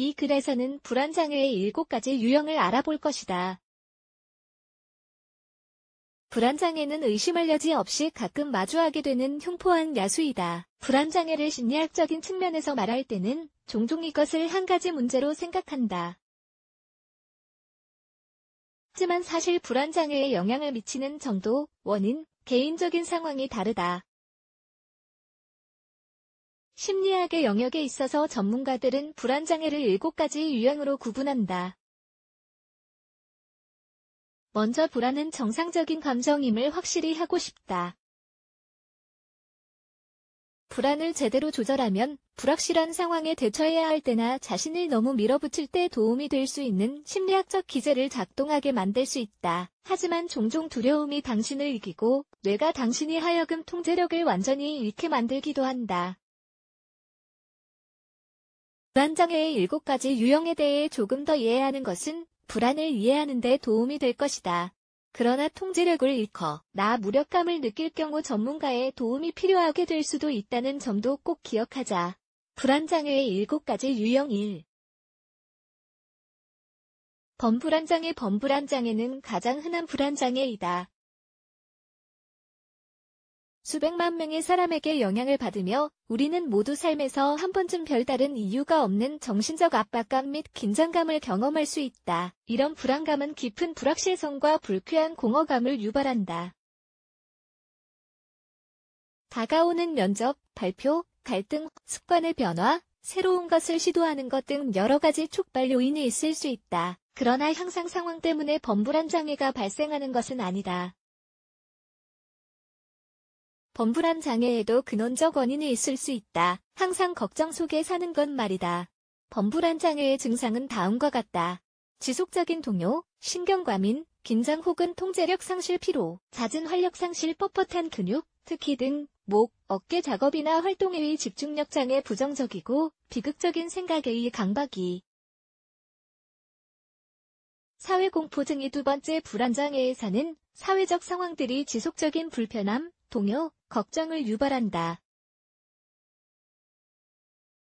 이 글에서는 불안장애의 7가지 유형을 알아볼 것이다. 불안장애는 의심할 여지 없이 가끔 마주하게 되는 흉포한 야수이다. 불안장애를 심리학적인 측면에서 말할 때는 종종 이것을 한 가지 문제로 생각한다. 하지만 사실 불안장애에 영향을 미치는 정도, 원인, 개인적인 상황이 다르다. 심리학의 영역에 있어서 전문가들은 불안장애를 7가지 유형으로 구분한다. 먼저 불안은 정상적인 감정임을 확실히 하고 싶다. 불안을 제대로 조절하면 불확실한 상황에 대처해야 할 때나 자신을 너무 밀어붙일 때 도움이 될 수 있는 심리학적 기제를 작동하게 만들 수 있다. 하지만 종종 두려움이 당신을 이기고 뇌가 당신이 하여금 통제력을 완전히 잃게 만들기도 한다. 불안장애의 7가지 유형에 대해 조금 더 이해하는 것은 불안을 이해하는 데 도움이 될 것이다. 그러나 통제력을 잃고 나 무력감을 느낄 경우 전문가의 도움이 필요하게 될 수도 있다는 점도 꼭 기억하자. 불안장애의 7가지 유형 1. 범불안장애 범불안장애는 가장 흔한 불안장애이다. 수백만 명의 사람에게 영향을 받으며 우리는 모두 삶에서 한 번쯤 별다른 이유가 없는 정신적 압박감 및 긴장감을 경험할 수 있다. 이런 불안감은 깊은 불확실성과 불쾌한 공허감을 유발한다. 다가오는 면접, 발표, 갈등, 습관의 변화, 새로운 것을 시도하는 것 등 여러 가지 촉발 요인이 있을 수 있다. 그러나 향상 상황 때문에 범불안 장애가 발생하는 것은 아니다. 범불암 장애에도 근원적 원인이 있을 수 있다. 항상 걱정 속에 사는 건 말이다. 범불안 장애의 증상은 다음과 같다. 지속적인 동요, 신경과민, 긴장 혹은 통제력 상실 피로, 잦은 활력 상실 뻣뻣한 근육, 특히 등, 목, 어깨 작업이나 활동에 의 집중력 장애 부정적이고 비극적인 생각에 의 강박이 사회공포 등이 두 번째 불안장애에사는 사회적 상황들이 지속적인 불편함, 동요, 걱정을 유발한다.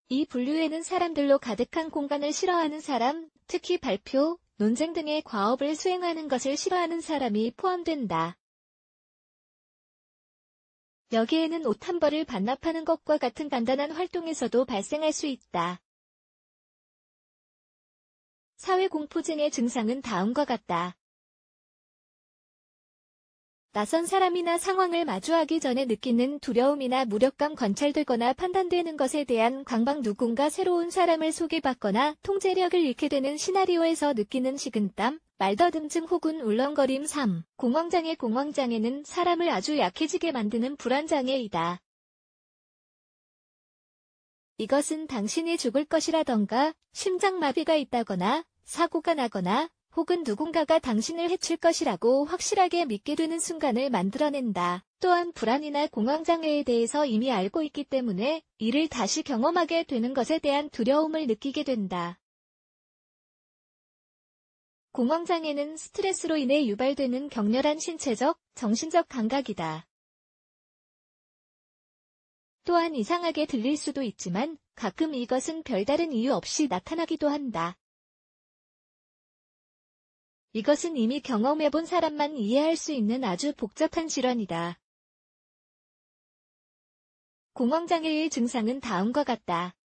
이 분류에는 사람들로 가득한 공간을 싫어하는 사람, 특히 발표, 논쟁 등의 과업을 수행하는 것을 싫어하는 사람이 포함된다. 여기에는 옷 한 벌을 반납하는 것과 같은 간단한 활동에서도 발생할 수 있다. 사회 공포증의 증상은 다음과 같다. 낯선 사람이나 상황을 마주하기 전에 느끼는 두려움이나 무력감 관찰되거나 판단되는 것에 대한 강박 누군가 새로운 사람을 소개받거나 통제력을 잃게 되는 시나리오에서 느끼는 식은땀, 말더듬증 혹은 울렁거림 3. 공황장애 공황장애는 사람을 아주 약해지게 만드는 불안장애이다. 이것은 당신이 죽을 것이라던가 심장마비가 있다거나 사고가 나거나 혹은 누군가가 당신을 해칠 것이라고 확실하게 믿게 되는 순간을 만들어낸다. 또한 불안이나 공황장애에 대해서 이미 알고 있기 때문에 이를 다시 경험하게 되는 것에 대한 두려움을 느끼게 된다. 공황장애는 스트레스로 인해 유발되는 격렬한 신체적, 정신적 감각이다. 또한 이상하게 들릴 수도 있지만 가끔 이것은 별다른 이유 없이 나타나기도 한다. 이것은 이미 경험해본 사람만 이해할 수 있는 아주 복잡한 질환이다. 공황장애의 증상은 다음과 같다.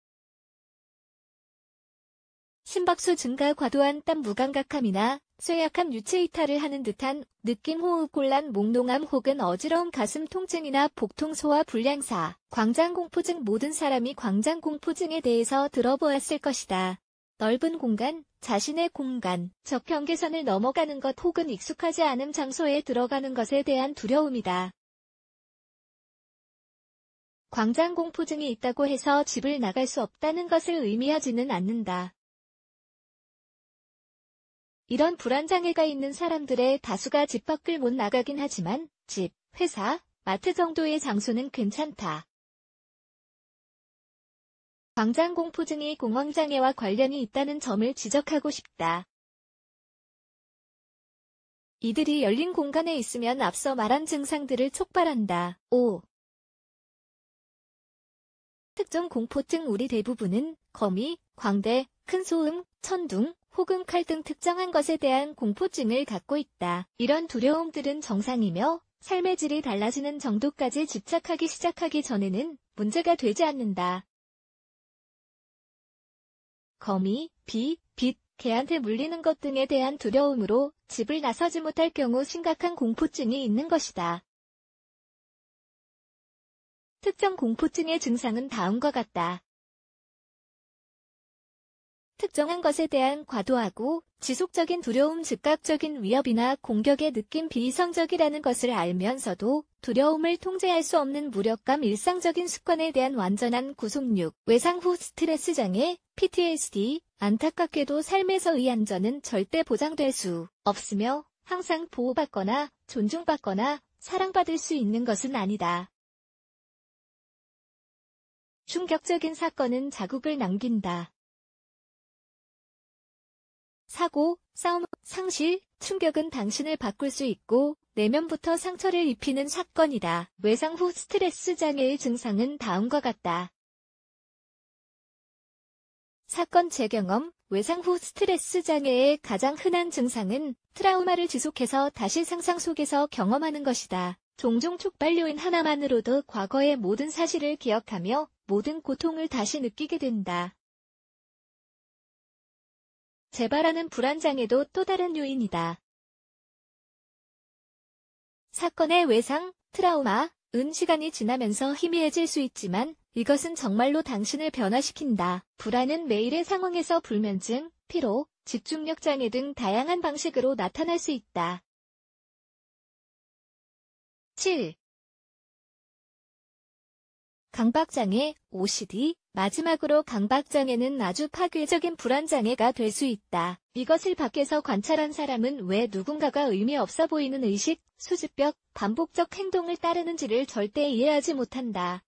심박수 증가 과도한 땀 무감각함이나 쇠약한 유체 이탈을 하는 듯한 느낌 호흡 곤란 몽롱함 혹은 어지러운 가슴 통증이나 복통 소화 불량사 광장공포증 모든 사람이 광장공포증에 대해서 들어보았을 것이다. 넓은 공간, 자신의 공간, 적경계선을 넘어가는 것 혹은 익숙하지 않은 장소에 들어가는 것에 대한 두려움이다. 광장 공포증이 있다고 해서 집을 나갈 수 없다는 것을 의미하지는 않는다. 이런 불안장애가 있는 사람들의 다수가 집 밖을 못 나가긴 하지만 집, 회사, 마트 정도의 장소는 괜찮다. 광장 공포증이 공황장애와 관련이 있다는 점을 지적하고 싶다. 이들이 열린 공간에 있으면 앞서 말한 증상들을 촉발한다. 5. 특정 공포증 우리 대부분은 거미, 광대, 큰 소음, 천둥, 혹은 칼 등 특정한 것에 대한 공포증을 갖고 있다. 이런 두려움들은 정상이며 삶의 질이 달라지는 정도까지 집착하기 시작하기 전에는 문제가 되지 않는다. 거미, 비, 빛, 개한테 물리는 것 등에 대한 두려움으로 집을 나서지 못할 경우 심각한 공포증이 있는 것이다. 특정 공포증의 증상은 다음과 같다. 특정한 것에 대한 과도하고 지속적인 두려움 즉각적인 위협이나 공격의 느낌 비이성적이라는 것을 알면서도 두려움을 통제할 수 없는 무력감 일상적인 습관에 대한 완전한 구속력, 외상 후 스트레스 장애, PTSD, 안타깝게도 삶에서의 안전은 절대 보장될 수 없으며 항상 보호받거나 존중받거나 사랑받을 수 있는 것은 아니다. 충격적인 사건은 자국을 남긴다. 사고, 싸움, 상실, 충격은 당신을 바꿀 수 있고 내면부터 상처를 입히는 사건이다. 외상 후 스트레스 장애의 증상은 다음과 같다. 사건 재경험, 외상 후 스트레스 장애의 가장 흔한 증상은 트라우마를 지속해서 다시 상상 속에서 경험하는 것이다. 종종 촉발 요인 하나만으로도 과거의 모든 사실을 기억하며 모든 고통을 다시 느끼게 된다. 재발하는 불안장애도 또 다른 요인이다. 사건의 외상, 트라우마, 은 시간이 지나면서 희미해질 수 있지만 이것은 정말로 당신을 변화시킨다. 불안은 매일의 상황에서 불면증, 피로, 집중력 장애 등 다양한 방식으로 나타날 수 있다. 7. 강박장애, OCD, 마지막으로 강박장애는 아주 파괴적인 불안장애가 될 수 있다. 이것을 밖에서 관찰한 사람은 왜 누군가가 의미 없어 보이는 의식, 수집벽, 반복적 행동을 따르는지를 절대 이해하지 못한다.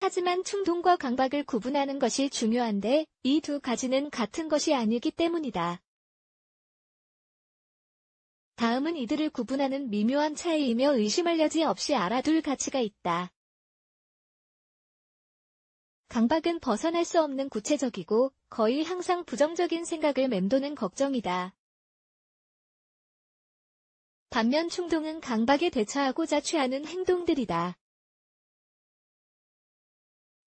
하지만 충동과 강박을 구분하는 것이 중요한데 이 두 가지는 같은 것이 아니기 때문이다. 다음은 이들을 구분하는 미묘한 차이이며 의심할 여지 없이 알아둘 가치가 있다. 강박은 벗어날 수 없는 구체적이고 거의 항상 부정적인 생각을 맴도는 걱정이다. 반면 충동은 강박에 대처하고자 취하는 행동들이다.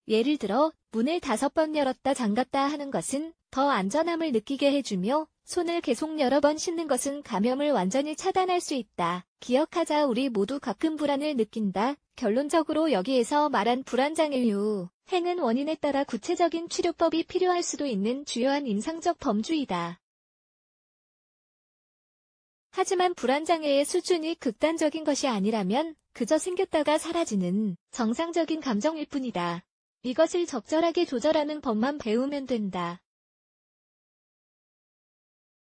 예를 들어 문을 다섯 번 열었다 잠갔다 하는 것은 더 안전함을 느끼게 해주며 손을 계속 여러 번 씻는 것은 감염을 완전히 차단할 수 있다. 기억하자 우리 모두 가끔 불안을 느낀다. 결론적으로 여기에서 말한 불안장애유, 행은 원인에 따라 구체적인 치료법이 필요할 수도 있는 주요한 임상적 범주이다. 하지만 불안장애의 수준이 극단적인 것이 아니라면 그저 생겼다가 사라지는 정상적인 감정일 뿐이다. 이것을 적절하게 조절하는 법만 배우면 된다.